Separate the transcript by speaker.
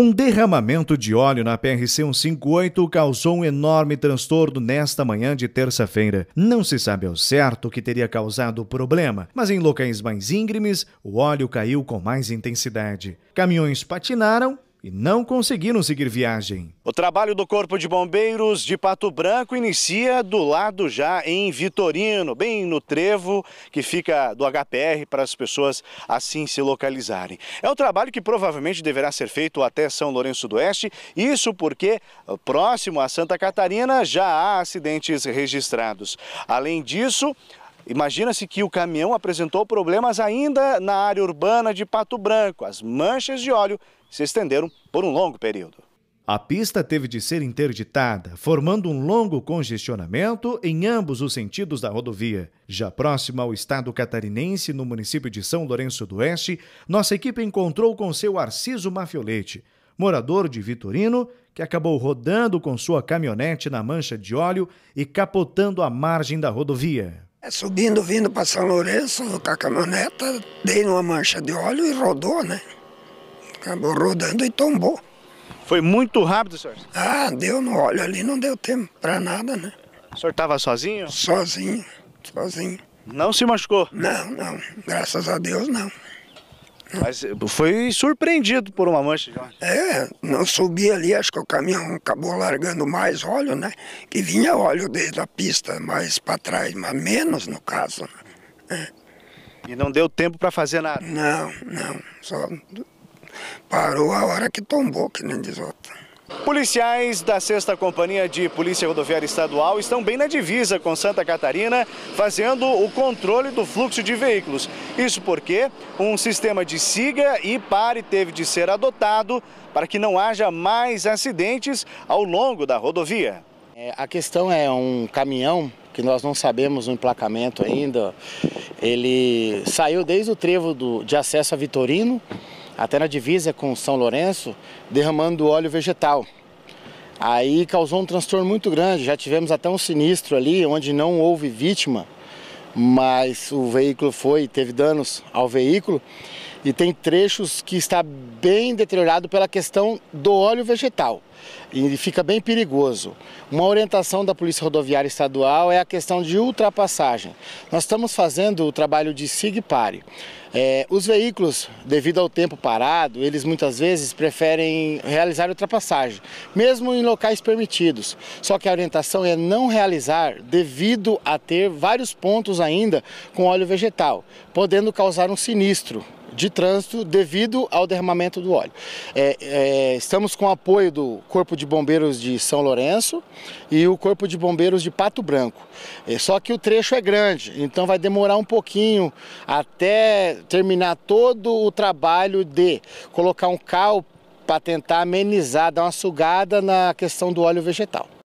Speaker 1: Um derramamento de óleo na PRC 158 causou um enorme transtorno nesta manhã de terça-feira. Não se sabe ao certo o que teria causado o problema, mas em locais mais íngremes, o óleo caiu com mais intensidade. Caminhões patinaram e não conseguiram seguir viagem. O trabalho do Corpo de Bombeiros de Pato Branco inicia do lado já em Vitorino, bem no trevo que fica do HPR para as pessoas assim se localizarem. É um trabalho que provavelmente deverá ser feito até São Lourenço do Oeste, isso porque próximo a Santa Catarina já há acidentes registrados. Além disso, Imagina-se que o caminhão apresentou problemas ainda na área urbana de Pato Branco. As manchas de óleo se estenderam por um longo período. A pista teve de ser interditada, formando um longo congestionamento em ambos os sentidos da rodovia. Já próxima ao estado catarinense, no município de São Lourenço do Oeste, nossa equipe encontrou com seu Arciso Mafiolete, morador de Vitorino, que acabou rodando com sua caminhonete na mancha de óleo e capotando a margem da rodovia. É, subindo, vindo para São Lourenço,
Speaker 2: com a caminhoneta, dei numa mancha de óleo e rodou, né? Acabou rodando e tombou.
Speaker 1: Foi muito rápido,
Speaker 2: senhor? Ah, deu no óleo ali,
Speaker 1: não deu tempo para nada, né? O senhor estava sozinho? Sozinho, sozinho. Não se machucou? Não, não. Graças a Deus, não. Mas eh, foi surpreendido por uma mancha Jorge. É,
Speaker 2: não subi ali, acho que o caminhão acabou largando mais óleo, né? Que vinha óleo desde a pista, mais para trás, mas menos no caso. Né? É. E não deu tempo para fazer nada? Não, não. Só parou a hora que tombou, que nem diz
Speaker 1: Policiais da 6 Companhia de Polícia Rodoviária Estadual estão bem na divisa com Santa Catarina, fazendo o controle do fluxo de veículos. Isso porque um sistema de siga e pare teve de ser adotado para que não haja mais acidentes ao longo da rodovia.
Speaker 3: É, a questão é um caminhão que nós não sabemos o emplacamento ainda. Ele saiu desde o trevo do, de acesso a Vitorino até na divisa com São Lourenço, derramando óleo vegetal. Aí causou um transtorno muito grande, já tivemos até um sinistro ali, onde não houve vítima, mas o veículo foi, teve danos ao veículo e tem trechos que está bem deteriorado pela questão do óleo vegetal e fica bem perigoso. Uma orientação da Polícia Rodoviária Estadual é a questão de ultrapassagem. Nós estamos fazendo o trabalho de Sigpare. É, os veículos, devido ao tempo parado, eles muitas vezes preferem realizar ultrapassagem, mesmo em locais permitidos. Só que a orientação é não realizar devido a ter vários pontos ainda com óleo vegetal, podendo causar um sinistro de trânsito devido ao derramamento do óleo. É, é, estamos com o apoio do Corpo de Bombeiros de São Lourenço e o Corpo de Bombeiros de Pato Branco. É, só que o trecho é grande, então vai demorar um pouquinho até terminar todo o trabalho de colocar um cal para tentar amenizar, dar uma sugada na questão do óleo vegetal.